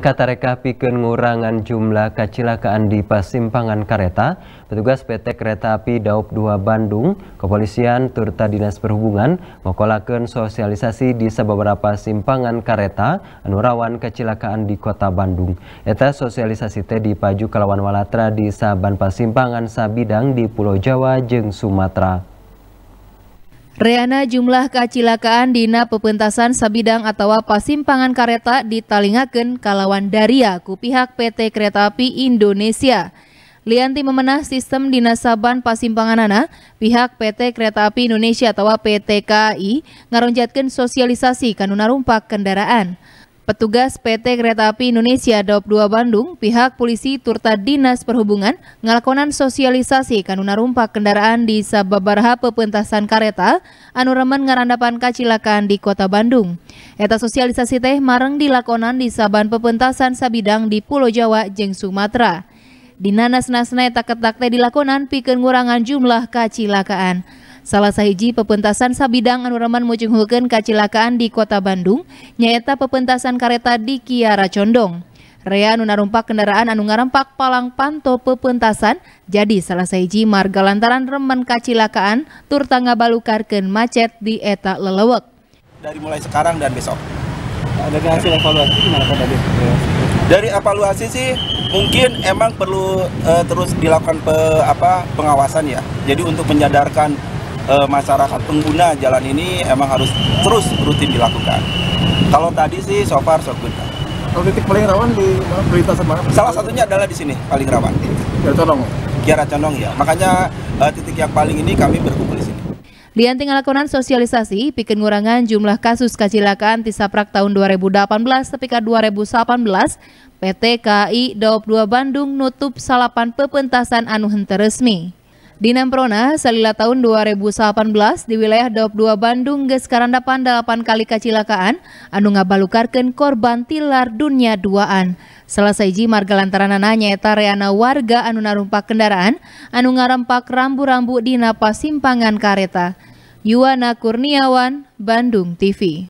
Katareka pikun ngurangan jumlah kecelakaan di pasimpangan kereta, petugas PT Kereta Api Daup 2 Bandung, Kepolisian turta Dinas Perhubungan mengkolakan sosialisasi di beberapa simpangan kereta anu kecelakaan di Kota Bandung. Eta sosialisasi teh Paju kelawan walatra di saban pasimpangan sabidang di Pulau Jawa Jeng Sumatera. Reana jumlah kecelakaan dina pepentasan sabidang atau pasimpangan kareta ditalingaken kalawan daria ku pihak PT Kereta Api Indonesia. Lianti memenah sistem dinasaban pasimpangan anak pihak PT Kereta Api Indonesia atau PT KAI ngaronjatkan sosialisasi kanunarumpak kendaraan. Petugas PT Kereta Api Indonesia Daop 2 Bandung, pihak polisi turta Dinas Perhubungan ngelakonan sosialisasi kanuna rumpak kendaraan di sababaraha pepentasan kareta anuremen ngarandapan kacilakan di kota Bandung. Eta sosialisasi teh mareng dilakonan di saban pepentasan sabidang di Pulau Jawa jeng Sumatera. Di nanas nasna eta ketak teh dilakonan pikir ngurangan jumlah kacilakaan. Salah sahiji pepentasan sabidang anuraman mucunghulkeun kacilakaan di kota Bandung, nyaita pepentasan kareta di Kiara Condong. Rea nunarumpak kendaraan anu ngarempak palang panto pepentasan jadi salah sahiji marga lantaran remen kacilakaan turta tangga ken macet di eta lelewek. Dari mulai sekarang dan besok. Dari hasil evaluasi gimana Pak tadi? Dari evaluasi sih mungkin emang perlu uh, terus dilakukan pe, apa pengawasan ya. Jadi untuk menyadarkan e, masyarakat pengguna jalan ini emang harus terus rutin dilakukan. Kalau tadi sih so far so good. Kalau titik paling rawan di berita semangat? Salah satunya adalah di sini paling rawan. Kiara Condong. Kiara Condong ya. Makanya e, titik yang paling ini kami berkumpul di sini. Di anting lakonan sosialisasi, pikir ngurangan jumlah kasus kecelakaan di Saprak tahun 2018 tepika 2018, PT KI Daup 2 Bandung nutup salapan pepentasan anu hente resmi. Di Nemprona, salila tahun 2018 di wilayah Daup 2 Bandung geus karandapan 8 kali kecelakaan, anu ngabalukarkeun korban tilar dunia duaan. Selesai sahiji marga lantaranana nyaeta reana warga anu narumpak kendaraan anu ngarempak rambu-rambu di napas simpangan kareta. Yuwana Kurniawan, Bandung TV.